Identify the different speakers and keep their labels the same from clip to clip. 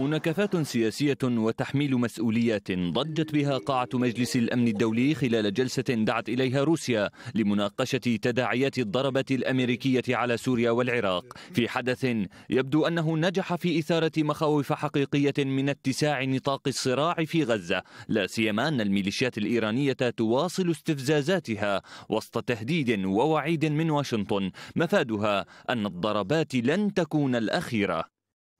Speaker 1: مناكفات سياسية وتحميل مسؤوليات ضجت بها قاعة مجلس الأمن الدولي خلال جلسة دعت إليها روسيا لمناقشة تداعيات الضربة الأمريكية على سوريا والعراق في حدث يبدو أنه نجح في إثارة مخاوف حقيقية من اتساع نطاق الصراع في غزة لا سيما أن الميليشيات الإيرانية تواصل استفزازاتها وسط تهديد ووعيد من واشنطن مفادها أن الضربات لن تكون الأخيرة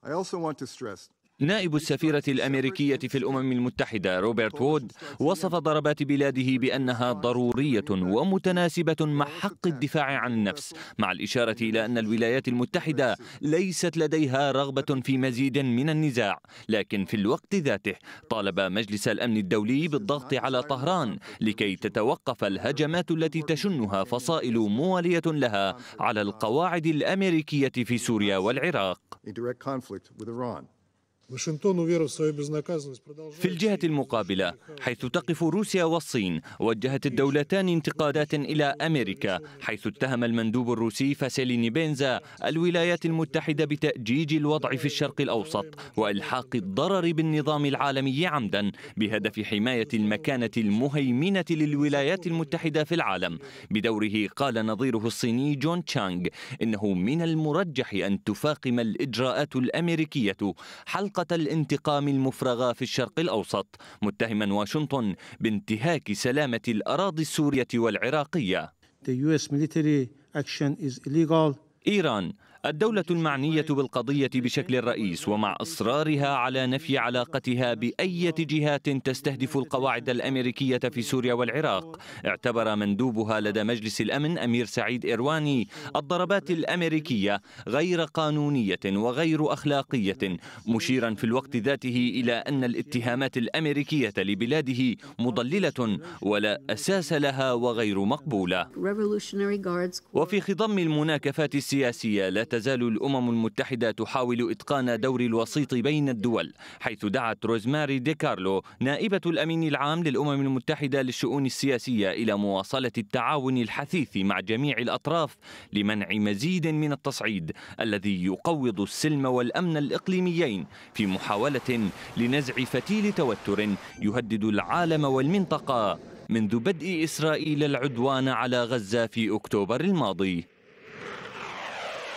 Speaker 1: I also want to stress نائب السفيرة الأمريكية في الأمم المتحدة روبرت وود وصف ضربات بلاده بأنها ضرورية ومتناسبة مع حق الدفاع عن النفس مع الإشارة إلى أن الولايات المتحدة ليست لديها رغبة في مزيد من النزاع لكن في الوقت ذاته طالب مجلس الأمن الدولي بالضغط على طهران لكي تتوقف الهجمات التي تشنها فصائل موالية لها على القواعد الأمريكية في سوريا والعراق في الجهة المقابلة حيث تقف روسيا والصين وجهت الدولتان انتقادات إلى أمريكا حيث اتهم المندوب الروسي فاسيليني بينزا الولايات المتحدة بتأجيج الوضع في الشرق الأوسط وإلحاق الضرر بالنظام العالمي عمدا بهدف حماية المكانة المهيمنة للولايات المتحدة في العالم بدوره قال نظيره الصيني جون تشانغ إنه من المرجح أن تفاقم الإجراءات الأمريكية حلق طاقة الانتقام المفرغة في الشرق الأوسط متهما واشنطن بانتهاك سلامة الأراضي السورية والعراقية The US military action is illegal إيران الدولة المعنية بالقضية بشكل رئيس ومع إصرارها على نفي علاقتها بأية جهات تستهدف القواعد الأمريكية في سوريا والعراق اعتبر مندوبها لدى مجلس الأمن أمير سعيد إرواني الضربات الأمريكية غير قانونية وغير أخلاقية مشيرا في الوقت ذاته إلى أن الاتهامات الأمريكية لبلاده مضللة ولا أساس لها وغير مقبولة وفي خضم المناكفات السياسية لا تزال الأمم المتحدة تحاول إتقان دور الوسيط بين الدول حيث دعت روزماري دي كارلو نائبة الأمين العام للأمم المتحدة للشؤون السياسية إلى مواصلة التعاون الحثيث مع جميع الأطراف لمنع مزيد من التصعيد الذي يقوض السلم والأمن الإقليميين في محاولة لنزع فتيل توتر يهدد العالم والمنطقة منذ بدء إسرائيل العدوان على غزة في أكتوبر الماضي